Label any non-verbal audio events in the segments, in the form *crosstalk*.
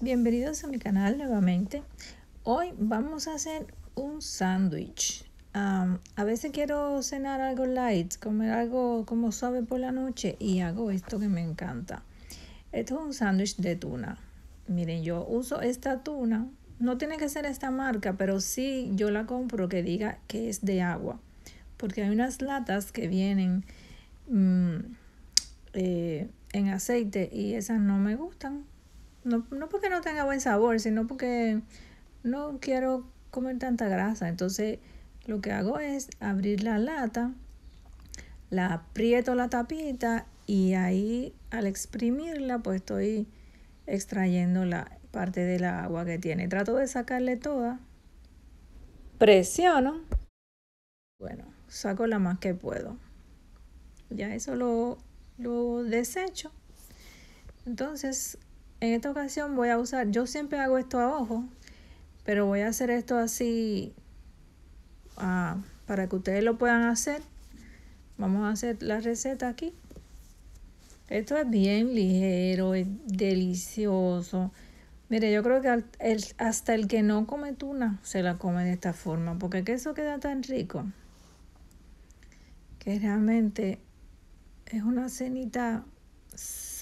bienvenidos a mi canal nuevamente. Hoy vamos a hacer un sándwich. a veces quiero cenar algo light, comer algo como suave por la noche y hago esto que me encanta. Esto es un sándwich de tuna. Miren, yo uso esta tuna. No tiene que ser esta marca, pero sí yo la compro que diga que es de agua. Porque hay unas latas que vienen... Mm, eh, en aceite y esas no me gustan. No, porque no tenga buen sabor, sino porque no quiero comer tanta grasa. Entonces lo que hago es abrir la lata, la aprieto la tapita y ahí al exprimirla pues estoy extrayendo la parte del agua que tiene. Trato de sacarle toda. Presiono. Bueno, saco la más que puedo. Ya eso lo, lo desecho. Entonces en esta ocasión voy a usar, yo siempre hago esto a ojo pero voy a hacer esto así ah, para que ustedes lo puedan hacer. Vamos a hacer la receta aquí. Esto es bien ligero, es delicioso. Mire, yo creo que hasta el que no come tuna se la come de esta forma, porque que eso queda tan rico que realmente es una cenita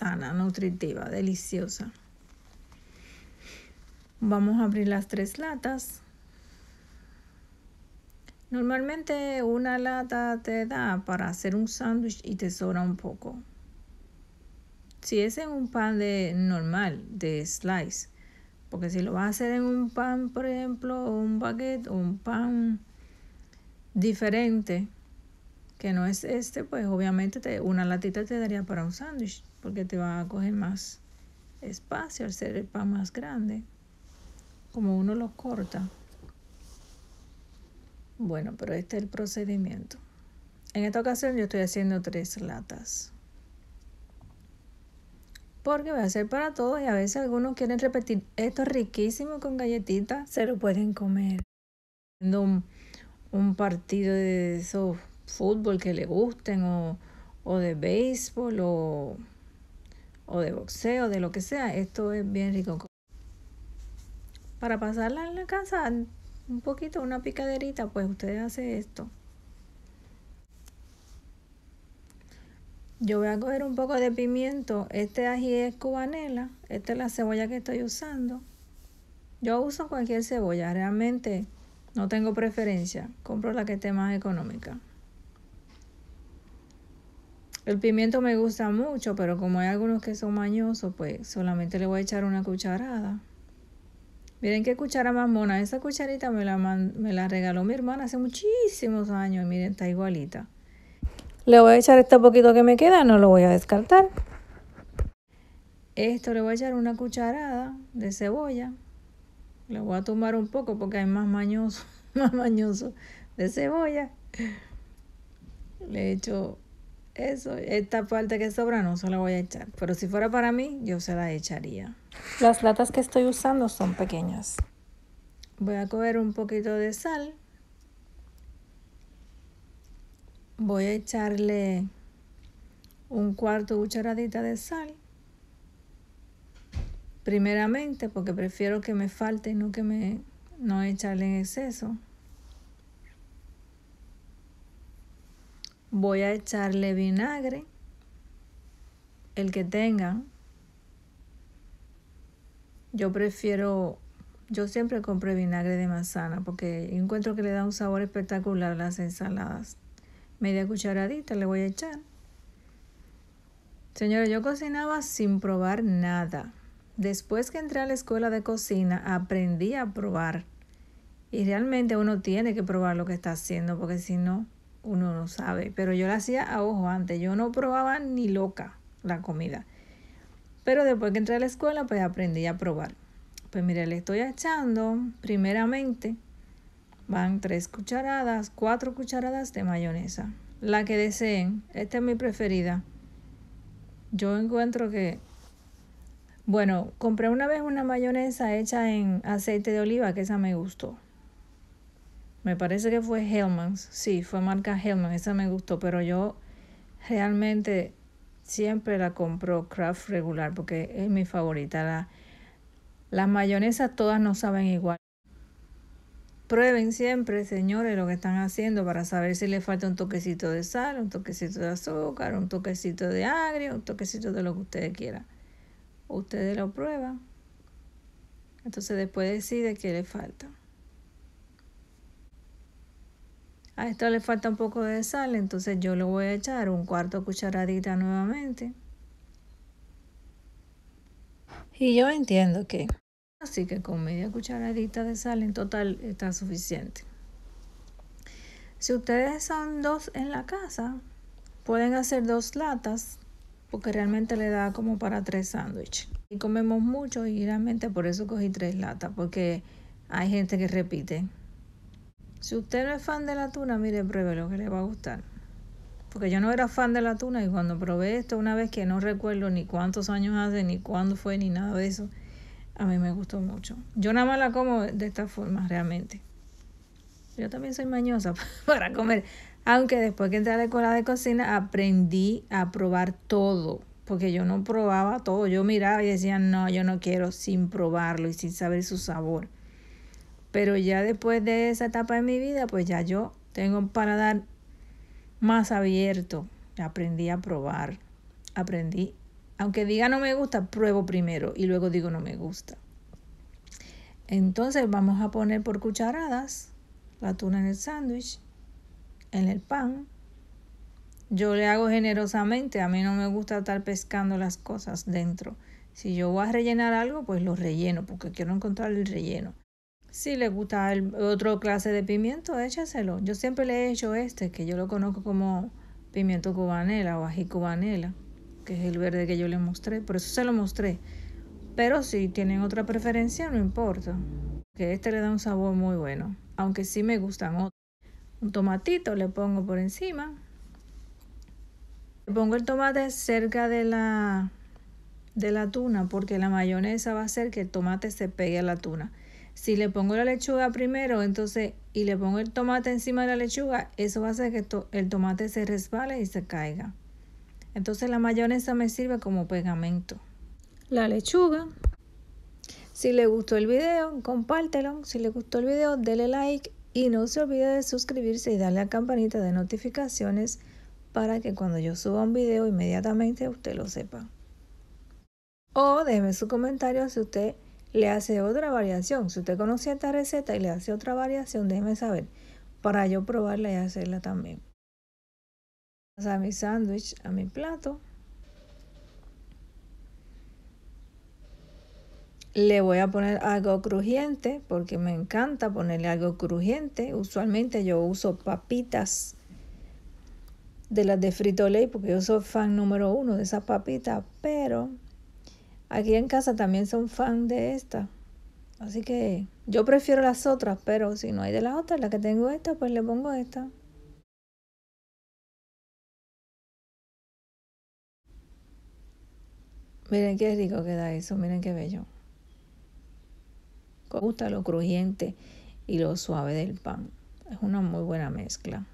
sana, nutritiva, deliciosa. Vamos a abrir las tres latas. Normalmente una lata te da para hacer un sándwich y te sobra un poco. Si es en un pan de normal, de slice, porque si lo vas a hacer en un pan, por ejemplo, un baguette o un pan diferente, que no es este, pues obviamente te, una latita te daría para un sándwich, porque te va a coger más espacio al ser el pan más grande, como uno lo corta. Bueno, pero este es el procedimiento. En esta ocasión yo estoy haciendo tres latas. Porque voy a hacer para todos y a veces algunos quieren repetir, esto es riquísimo con galletitas, se lo pueden comer. Un, un partido de esos fútbol que le gusten o, de béisbol o, o de boxeo, de lo que sea. Esto es bien rico. Para pasarla en la casa, un poquito, una picaderita, pues ustedes hacen esto. Yo voy a coger un poco de pimiento. Este ají es cubanela. Esta es la cebolla que estoy usando. Yo uso cualquier cebolla. Realmente no tengo preferencia. Compro la que esté más económica. El pimiento me gusta mucho, pero como hay algunos que son mañosos, pues solamente le voy a echar una cucharada. Miren qué cuchara más mona. Esa cucharita me la, me la regaló mi hermana hace muchísimos años. Miren, está igualita. Le voy a echar este poquito que me queda, no lo voy a descartar. Esto le voy a echar una cucharada de cebolla. Le voy a tomar un poco porque hay más mañoso, *laughs* más mañoso de cebolla. Le echo eso, esta parte que sobra no se la voy a echar. Pero si fuera para mí, yo se la echaría. Las latas que estoy usando son pequeñas. Voy a coger un poquito de sal. Voy a echarle un cuarto cucharadita de sal. Primeramente, porque prefiero que me falte y no que me no echarle en exceso. voy a echarle vinagre, el que tengan. Yo prefiero, yo siempre compré vinagre de manzana porque encuentro que le da un sabor espectacular a las ensaladas. Media cucharadita le voy a echar. señores yo cocinaba sin probar nada. Después que entré a la escuela de cocina, aprendí a probar. Y realmente uno tiene que probar lo que está haciendo, porque si no, uno no sabe, pero yo la hacía a ojo antes, yo no probaba ni loca la comida. Pero después que entré a la escuela, pues aprendí a probar. Pues mire, le estoy echando primeramente, van tres cucharadas, cuatro cucharadas de mayonesa, la que deseen. Esta es mi preferida. Yo encuentro que, bueno, compré una vez una mayonesa hecha en aceite de oliva, que esa me gustó me parece que fue Hellman's, sí, fue marca Hellman, esa me gustó, pero yo realmente siempre la compro craft regular porque es mi favorita. La, las mayonesas todas no saben igual. Prueben siempre, señores, lo que están haciendo para saber si le falta un toquecito de sal, un toquecito de azúcar, un toquecito de agrio, un toquecito de lo que ustedes quieran. Ustedes lo prueban. Entonces después decide qué le falta. A esto le falta un poco de sal, entonces yo le voy a echar un cuarto cucharadita nuevamente. Y yo entiendo que... Así que con media cucharadita de sal en total está suficiente. Si ustedes son dos en la casa, pueden hacer dos latas porque realmente le da como para tres sándwiches. Y comemos mucho y realmente por eso cogí tres latas porque hay gente que repite. Si usted no es fan de la tuna, mire, pruébelo, que le va a gustar. Porque yo no era fan de la tuna y cuando probé esto una vez que no recuerdo ni cuántos años hace, ni cuándo fue, ni nada de eso, a mí me gustó mucho. Yo nada más la como de esta forma, realmente. Yo también soy mañosa *laughs* para comer. Aunque después que entré a la escuela de cocina aprendí a probar todo porque yo no probaba todo. Yo miraba y decía, no, yo no quiero sin probarlo y sin saber su sabor. Pero ya después de esa etapa de mi vida, pues ya yo tengo para dar más abierto. Aprendí a probar. Aprendí, aunque diga no me gusta, pruebo primero y luego digo no me gusta. Entonces vamos a poner por cucharadas la tuna en el sándwich, en el pan. Yo le hago generosamente, a mí no me gusta estar pescando las cosas dentro. Si yo voy a rellenar algo, pues lo relleno, porque quiero encontrar el relleno. Si le gusta el otro clase de pimiento, échaselo. Yo siempre le he hecho este, que yo lo conozco como pimiento cubanela o ají cubanela, que es el verde que yo le mostré, por eso se lo mostré. Pero si tienen otra preferencia, no importa, que este le da un sabor muy bueno, aunque sí me gustan otros. Un tomatito le pongo por encima. Le pongo el tomate cerca de la, de la tuna, porque la mayonesa va a hacer que el tomate se pegue a la tuna. Si le pongo la lechuga primero, entonces, y le pongo el tomate encima de la lechuga, eso va a hacer que el tomate se resbale y se caiga. Entonces la mayonesa me sirve como pegamento. La lechuga. Si le gustó el video, compártelo. Si le gustó el video, dele like y no se olvide de suscribirse y darle a la campanita de notificaciones para que cuando yo suba un video inmediatamente usted lo sepa. O déjeme su comentario si usted le hace otra variación. Si usted conoce esta receta y le hace otra variación, déjeme saber para yo probarla y hacerla también. A mi sándwich, a mi plato. Le voy a poner algo crujiente porque me encanta ponerle algo crujiente. Usualmente yo uso papitas de las de Frito Lay porque yo soy fan número uno de esas papitas, pero aquí en casa también son fan de esta. Así que yo prefiero las otras, pero si no hay de las otras, la que tengo esta, pues le pongo esta. Miren qué rico queda eso, miren qué bello. Me gusta lo crujiente y lo suave del pan. Es una muy buena mezcla.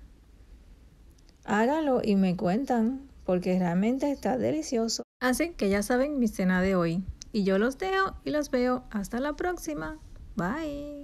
Hágalo y me cuentan, porque realmente está delicioso. Así que ya saben mi cena de hoy. Y yo los dejo y los veo hasta la próxima. Bye.